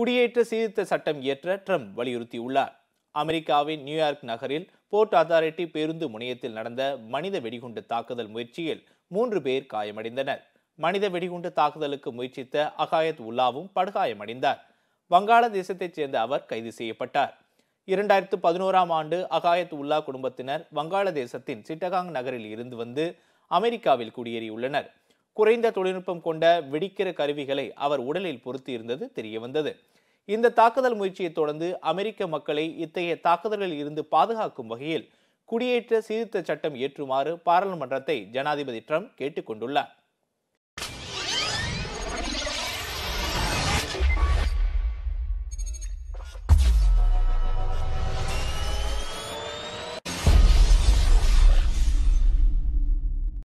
குடியேற்ற சீர்திருத்த சட்டம் இயற்ற ட்ரம்ப் வலியுறுத்தியுள்ளார் அமெரிக்காவின் நியூயார்க் நகரில் போர்ட் அத்தாரிட்டி பேருந்து முனையத்தில் நடந்த மனித வெடிகுண்டு தாக்குதல் முயற்சியில் மூன்று பேர் காயமடைந்தனர் மனித வெடிகுண்டு தாக்குதலுக்கு முயற்சித்த அகாயத் உல்லாவும் படுகாயமடைந்தார் வங்காளதேசத்தைச் சேர்ந்த அவர் கைது செய்யப்பட்டார் இரண்டாயிரத்து பதினோராம் ஆண்டு அகாயத் உல்லா குடும்பத்தினர் வங்காளதேசத்தின் சிட்டகாங் நகரில் இருந்து வந்து அமெரிக்காவில் குடியேறியுள்ளனர் குறைந்த தொழில்நுட்பம் கொண்ட வெடிக்கிற கருவிகளை அவர் உடலில் பொருத்தி இருந்தது தெரியவந்தது இந்த தாக்குதல் முயற்சியை தொடர்ந்து அமெரிக்க மக்களை இத்தகைய தாக்குதல்களில் இருந்து பாதுகாக்கும் வகையில் குடியேற்ற சீர்திருத்த சட்டம் ஏற்றுமாறு பாராளுமன்றத்தை ஜனாதிபதி ட்ரம்ப் கேட்டுக்கொண்டுள்ளார்